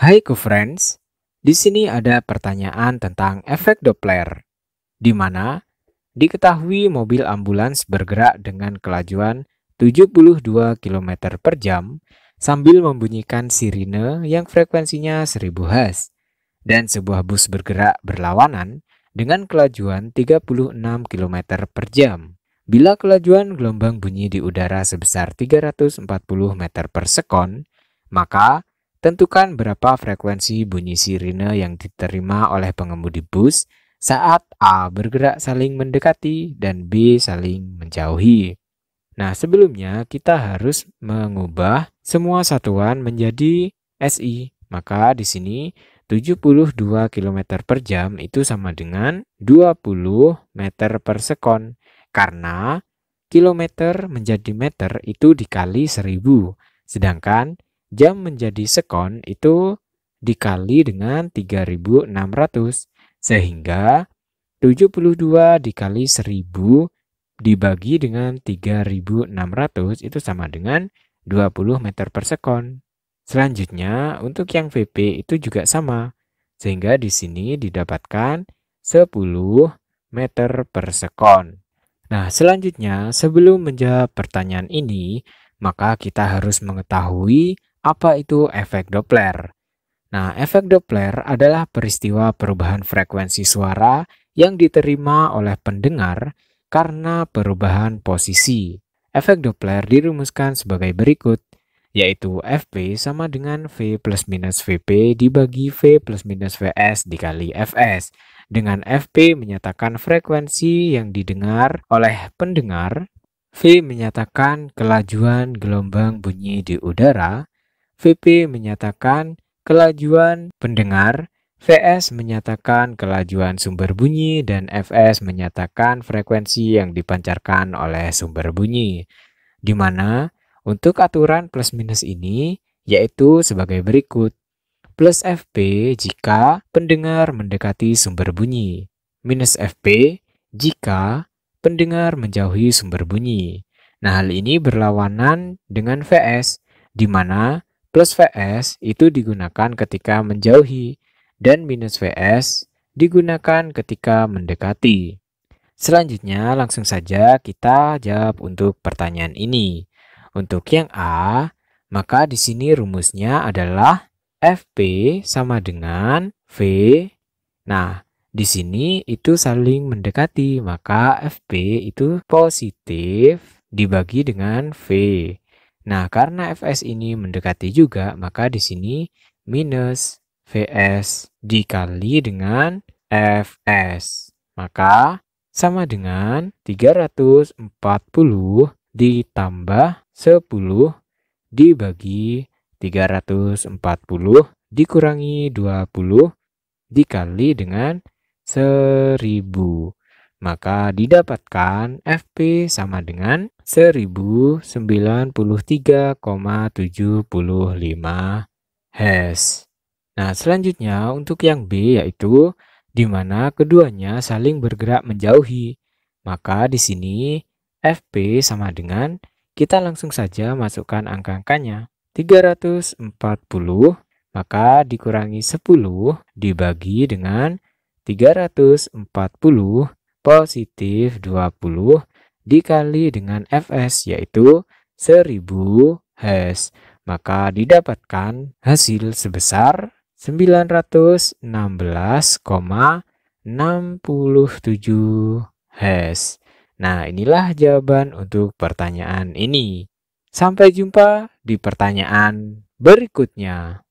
Hai ku friends, di sini ada pertanyaan tentang efek Doppler, di mana diketahui mobil ambulans bergerak dengan kelajuan 72 km per jam sambil membunyikan sirine yang frekuensinya 1000 Hz, dan sebuah bus bergerak berlawanan dengan kelajuan 36 km per jam. Bila kelajuan gelombang bunyi di udara sebesar 340 meter per sekon, maka Tentukan berapa frekuensi bunyi sirine yang diterima oleh pengemudi bus saat A bergerak saling mendekati dan B saling menjauhi. Nah, sebelumnya kita harus mengubah semua satuan menjadi SI. Maka di sini 72 km per jam itu sama dengan 20 meter per sekon. Karena kilometer menjadi meter itu dikali 1000. Sedangkan jam menjadi sekon itu dikali dengan 3600 sehingga 72 dikali 1000 dibagi dengan 3600 itu sama dengan 20 meter per sekon. Selanjutnya, untuk yang VP itu juga sama, sehingga di sini didapatkan 10 meter per sekon. Nah, selanjutnya sebelum menjawab pertanyaan ini, maka kita harus mengetahui apa itu efek Doppler? Nah, efek Doppler adalah peristiwa perubahan frekuensi suara yang diterima oleh pendengar karena perubahan posisi. Efek Doppler dirumuskan sebagai berikut, yaitu FP sama dengan V plus minus VP dibagi V plus minus VS dikali FS. Dengan FP menyatakan frekuensi yang didengar oleh pendengar V menyatakan kelajuan gelombang bunyi di udara, VP menyatakan kelajuan pendengar, VS menyatakan kelajuan sumber bunyi, dan FS menyatakan frekuensi yang dipancarkan oleh sumber bunyi. Di mana untuk aturan plus minus ini yaitu sebagai berikut. Plus FP jika pendengar mendekati sumber bunyi. Minus FP jika pendengar menjauhi sumber bunyi. Nah, hal ini berlawanan dengan VS, di mana Plus VS itu digunakan ketika menjauhi dan minus VS digunakan ketika mendekati. Selanjutnya langsung saja kita jawab untuk pertanyaan ini. Untuk yang A, maka di sini rumusnya adalah FP sama dengan V. Nah, di sini itu saling mendekati, maka FP itu positif dibagi dengan V. Nah, karena fs ini mendekati juga, maka di sini minus vs dikali dengan fs. Maka sama dengan 340 ditambah 10 dibagi 340 dikurangi 20 dikali dengan 1000 maka didapatkan FP sama dengan 1093,75 Hz. Nah, selanjutnya untuk yang B yaitu di mana keduanya saling bergerak menjauhi. Maka di sini FP sama dengan kita langsung saja masukkan angka-angkanya. 340 maka dikurangi 10 dibagi dengan 340 positif 20 dikali dengan fs yaitu 1000 Hz. Maka didapatkan hasil sebesar 916,67 Hz. Nah, inilah jawaban untuk pertanyaan ini. Sampai jumpa di pertanyaan berikutnya.